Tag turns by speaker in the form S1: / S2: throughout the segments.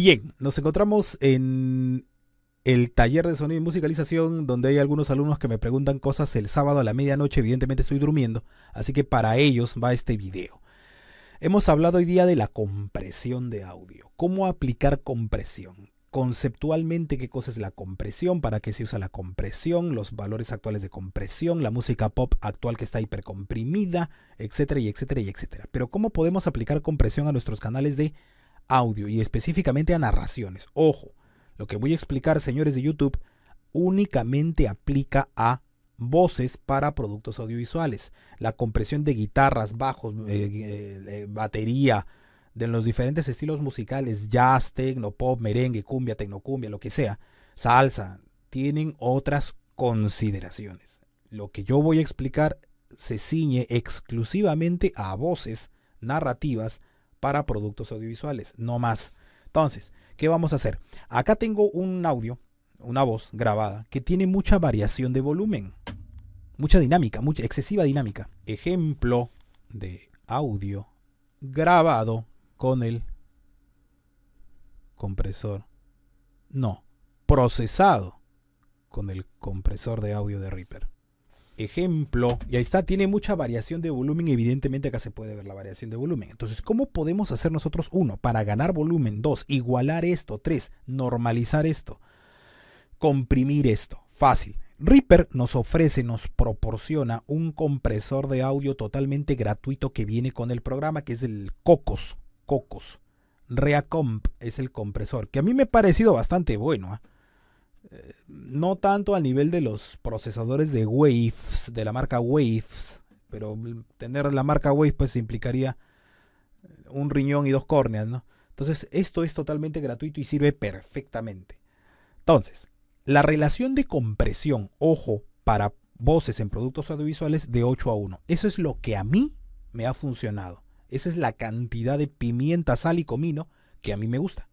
S1: Bien, nos encontramos en el taller de sonido y musicalización, donde hay algunos alumnos que me preguntan cosas el sábado a la medianoche. Evidentemente estoy durmiendo, así que para ellos va este video. Hemos hablado hoy día de la compresión de audio. ¿Cómo aplicar compresión? Conceptualmente, ¿qué cosa es la compresión? ¿Para qué se usa la compresión? Los valores actuales de compresión, la música pop actual que está hipercomprimida, etcétera, y etcétera, y etcétera. Pero ¿cómo podemos aplicar compresión a nuestros canales de audio y específicamente a narraciones. Ojo, lo que voy a explicar, señores de YouTube, únicamente aplica a voces para productos audiovisuales. La compresión de guitarras, bajos, eh, eh, eh, batería, de los diferentes estilos musicales, jazz, techno, pop, merengue, cumbia, tecnocumbia, lo que sea, salsa, tienen otras consideraciones. Lo que yo voy a explicar se ciñe exclusivamente a voces narrativas para productos audiovisuales, no más. Entonces, ¿qué vamos a hacer? Acá tengo un audio, una voz grabada, que tiene mucha variación de volumen, mucha dinámica, mucha excesiva dinámica. Ejemplo de audio grabado con el compresor. No, procesado con el compresor de audio de Reaper ejemplo, y ahí está, tiene mucha variación de volumen, evidentemente acá se puede ver la variación de volumen. Entonces, ¿cómo podemos hacer nosotros, uno, para ganar volumen, dos, igualar esto, tres, normalizar esto, comprimir esto? Fácil. Reaper nos ofrece, nos proporciona un compresor de audio totalmente gratuito que viene con el programa, que es el Cocos, Cocos. Reacomp es el compresor, que a mí me ha parecido bastante bueno. ¿ah? no tanto al nivel de los procesadores de Waves, de la marca Waves, pero tener la marca Waves pues implicaría eh, un riñón y dos córneas, ¿no? Entonces, esto es totalmente gratuito y sirve perfectamente. Entonces, la relación de compresión, ojo, para voces en productos audiovisuales de 8 a 1. Eso es lo que a mí me ha funcionado. Esa es la cantidad de pimienta, sal y comino que a mí me gusta.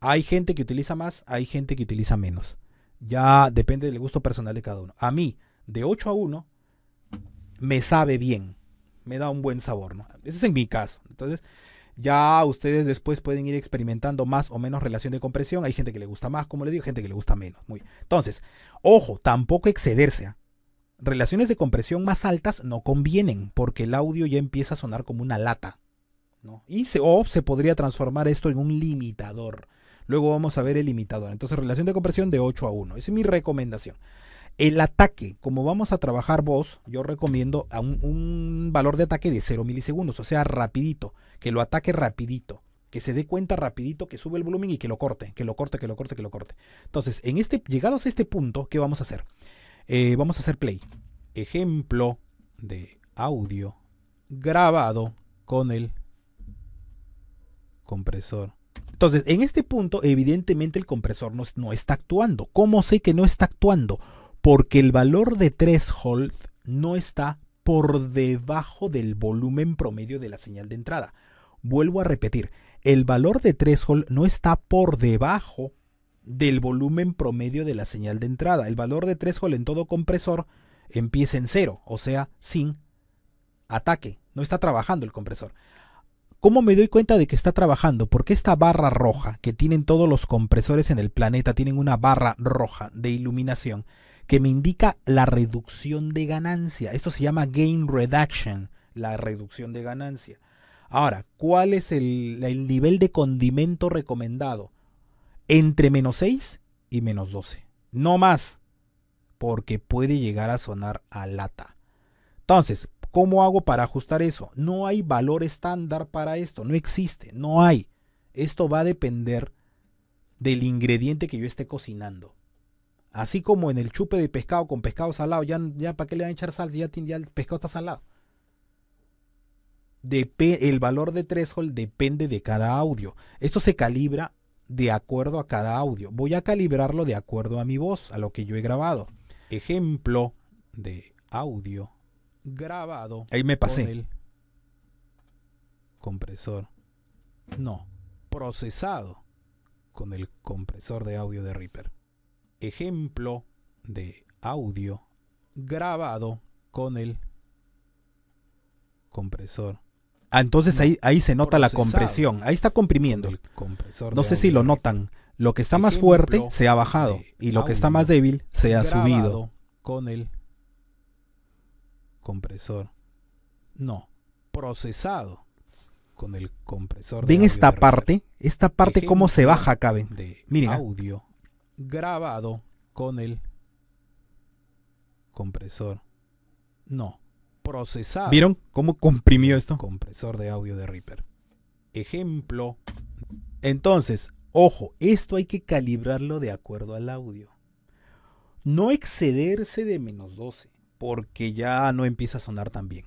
S1: Hay gente que utiliza más, hay gente que utiliza menos. Ya depende del gusto personal de cada uno. A mí, de 8 a 1, me sabe bien. Me da un buen sabor, ¿no? Ese es en mi caso. Entonces, ya ustedes después pueden ir experimentando más o menos relación de compresión. Hay gente que le gusta más, como le digo, gente que le gusta menos. Muy Entonces, ojo, tampoco excederse. ¿ah? Relaciones de compresión más altas no convienen porque el audio ya empieza a sonar como una lata. Y o se podría transformar esto en un limitador. Luego vamos a ver el limitador. Entonces, relación de compresión de 8 a 1. Esa es mi recomendación. El ataque, como vamos a trabajar vos, yo recomiendo a un, valor de ataque de 0 milisegundos, o sea, rapidito, que lo ataque rapidito, que se dé cuenta rapidito que sube el volumen y que lo corte, que lo corte, que lo corte, que lo corte. Entonces, en este, llegados a este punto, ¿qué vamos a hacer? Eh, vamos a hacer play. Ejemplo de audio grabado con el compresor entonces, en este punto, evidentemente el compresor no, está actuando. ¿Cómo sé que no está actuando? Porque el valor de threshold no está por debajo del volumen promedio de la señal de entrada. Vuelvo a repetir, el valor de threshold no está por debajo del volumen promedio de la señal de entrada. El valor de threshold en todo compresor empieza en cero, o sea, sin ataque. No está trabajando el compresor. ¿Cómo me doy cuenta de que está trabajando? Porque esta barra roja que tienen todos los compresores en el planeta, tienen una barra roja de iluminación que me indica la reducción de ganancia. Esto se llama gain reduction, la reducción de ganancia. Ahora, ¿cuál es el, nivel de condimento recomendado? Entre menos 6 y menos 12. No más, porque puede llegar a sonar a lata. Entonces, ¿Cómo hago para ajustar eso? No hay valor estándar para esto, no existe, no hay. Esto va a depender del ingrediente que yo esté cocinando. Así como en el chupe de pescado con pescado salado, ya, ya para qué le van a echar sal si ya, el pescado está salado. el valor de threshold depende de cada audio. Esto se calibra de acuerdo a cada audio. Voy a calibrarlo de acuerdo a mi voz, a lo que yo he grabado. Ejemplo de audio grabado. Ahí me pasé. Con el compresor. No, procesado con el compresor de audio de Reaper. Ejemplo de audio grabado con el compresor. Ah, entonces ahí, ahí se nota la compresión. Ahí está comprimiendo. El compresor no sé si lo notan. Lo que está más fuerte se ha bajado y lo que está más débil se ha subido. Con el compresor. No, procesado con el compresor. Ven esta parte, esta parte cómo se baja, caben. De Miren, ¿eh? audio grabado con el compresor. No, procesado. ¿Vieron cómo comprimió esto? Compresor de audio de Reaper. Ejemplo. Entonces, ojo, esto hay que calibrarlo de acuerdo al audio. No excederse de menos 12 porque ya no empieza a sonar tan bien.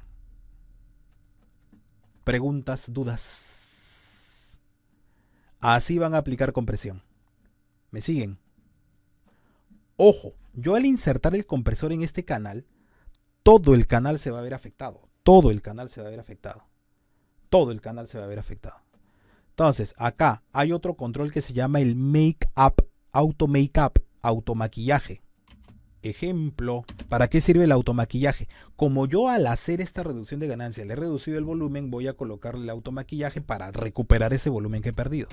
S1: Preguntas, dudas. Así van a aplicar compresión. ¿Me siguen? Ojo, yo al insertar el compresor en este canal, todo el canal se va a ver afectado. Todo el canal se va a ver afectado. Todo el canal se va a ver afectado. Entonces, acá hay otro control que se llama el Make Up, Auto Make Up, maquillaje. Ejemplo, ¿para qué sirve el automaquillaje? Como yo al hacer esta reducción de ganancia le he reducido el volumen, voy a colocarle el automaquillaje para recuperar ese volumen que he perdido.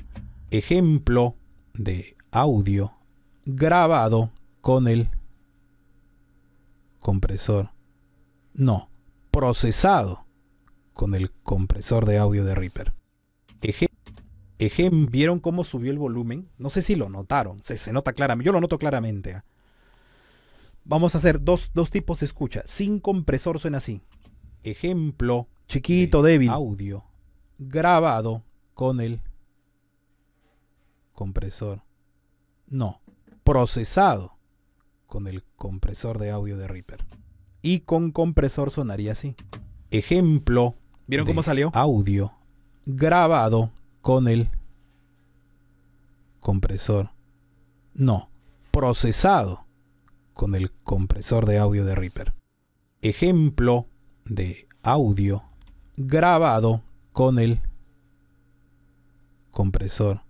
S1: Ejemplo de audio grabado con el compresor. No, procesado con el compresor de audio de Reaper. Ejemplo, ¿Vieron cómo subió el volumen? No sé si lo notaron. Se, se nota claramente. Yo lo noto claramente. ¿ah? Vamos a hacer dos, tipos de escucha. Sin compresor suena así. Ejemplo. Chiquito, débil. Audio grabado con el compresor. No, procesado con el compresor de audio de Reaper. Y con compresor sonaría así. Ejemplo. ¿Vieron cómo salió? Audio grabado con el compresor. No, procesado con el compresor de audio de Reaper. Ejemplo de audio grabado con el compresor.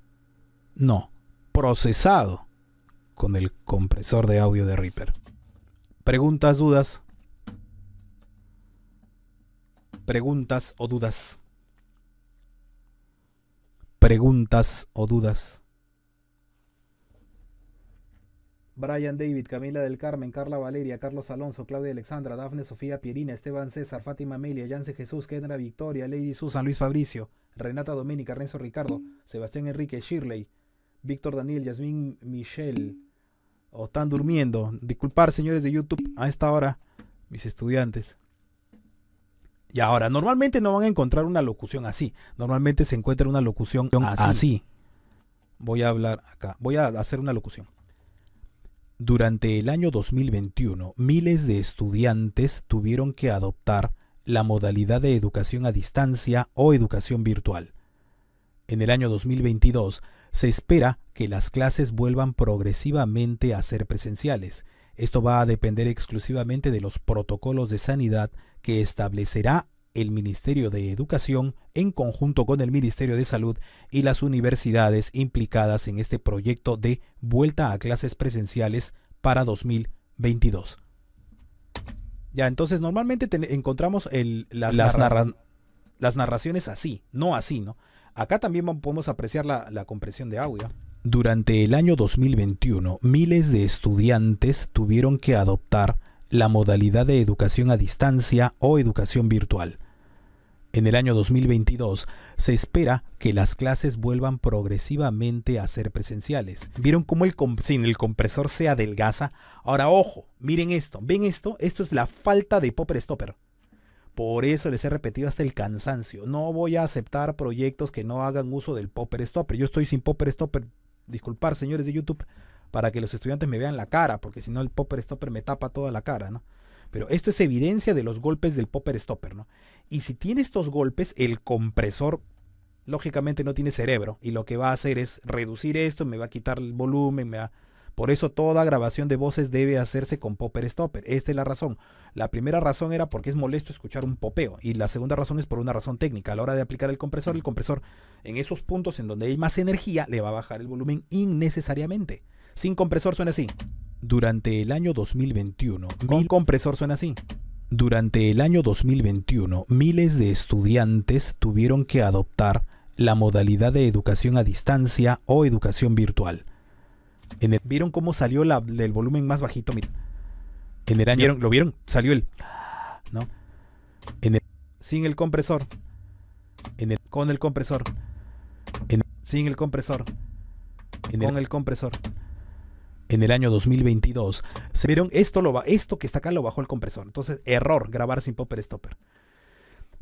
S1: No, procesado con el compresor de audio de Reaper. Preguntas, dudas. Preguntas o dudas. Preguntas o dudas. Brian David, Camila del Carmen, Carla Valeria, Carlos Alonso, Claudia Alexandra, Dafne Sofía Pierina, Esteban César, Fátima Amelia, Yance Jesús, Kendra Victoria, Lady Susan, Luis Fabricio, Renata Doménica, Renzo Ricardo, Sebastián Enrique, Shirley, Víctor Daniel, Yasmín Michelle. O están durmiendo. Disculpar, señores de YouTube, a esta hora, mis estudiantes. Y ahora, normalmente no van a encontrar una locución así. Normalmente se encuentra una locución así. Voy a hablar acá. Voy a hacer una locución. Durante el año 2021, miles de estudiantes tuvieron que adoptar la modalidad de educación a distancia o educación virtual. En el año 2022, se espera que las clases vuelvan progresivamente a ser presenciales. Esto va a depender exclusivamente de los protocolos de sanidad que establecerá el Ministerio de Educación en conjunto con el Ministerio de Salud y las universidades implicadas en este proyecto de vuelta a clases presenciales para 2022. Ya, entonces normalmente encontramos las, narraciones así, no así, ¿no? Acá también podemos apreciar la, la compresión de audio. Durante el año 2021, miles de estudiantes tuvieron que adoptar la modalidad de educación a distancia o educación virtual. En el año 2022 se espera que las clases vuelvan progresivamente a ser presenciales. ¿Vieron cómo el, sin el compresor se adelgaza? Ahora, ojo, miren esto, ¿ven esto? Esto es la falta de popper stopper. Por eso les he repetido hasta el cansancio. No voy a aceptar proyectos que no hagan uso del popper stopper. Yo estoy sin popper stopper. Disculpar, señores de YouTube para que los estudiantes me vean la cara, porque si no el popper stopper me tapa toda la cara, ¿no? Pero esto es evidencia de los golpes del popper stopper, ¿no? Y si tiene estos golpes, el compresor lógicamente no tiene cerebro y lo que va a hacer es reducir esto, me va a quitar el volumen, me va... Por eso toda grabación de voces debe hacerse con popper stopper. Esta es la razón. La primera razón era porque es molesto escuchar un popeo y la segunda razón es por una razón técnica. A la hora de aplicar el compresor, el compresor en esos puntos en donde hay más energía le va a bajar el volumen innecesariamente. Sin compresor suena así. Durante el año 2021. Con compresor suena así. Durante el año 2021, miles de estudiantes tuvieron que adoptar la modalidad de educación a distancia o educación virtual. ¿Vieron cómo salió el volumen más bajito? En el año... ¿Lo vieron? Salió el... ¿No? Sin el compresor. Con el compresor. Sin el compresor. Con el compresor en el año 2022, se vieron esto, lo, esto que está acá lo bajó el compresor. Entonces, error, grabar sin popper stopper.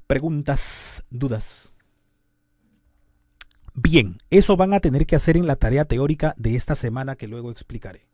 S1: Preguntas, dudas. Bien, eso van a tener que hacer en la tarea teórica de esta semana que luego explicaré.